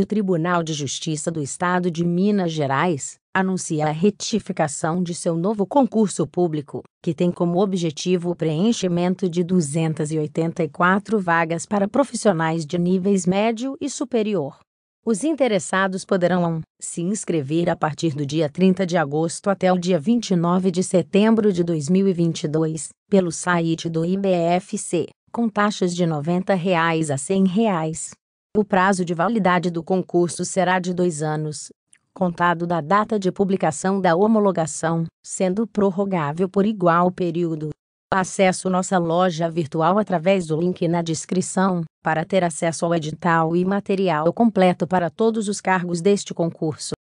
o Tribunal de Justiça do Estado de Minas Gerais anuncia a retificação de seu novo concurso público, que tem como objetivo o preenchimento de 284 vagas para profissionais de níveis médio e superior. Os interessados poderão se inscrever a partir do dia 30 de agosto até o dia 29 de setembro de 2022, pelo site do IBFC, com taxas de R$ 90 reais a R$ 100. Reais. O prazo de validade do concurso será de dois anos, contado da data de publicação da homologação, sendo prorrogável por igual período. Acesse nossa loja virtual através do link na descrição, para ter acesso ao edital e material completo para todos os cargos deste concurso.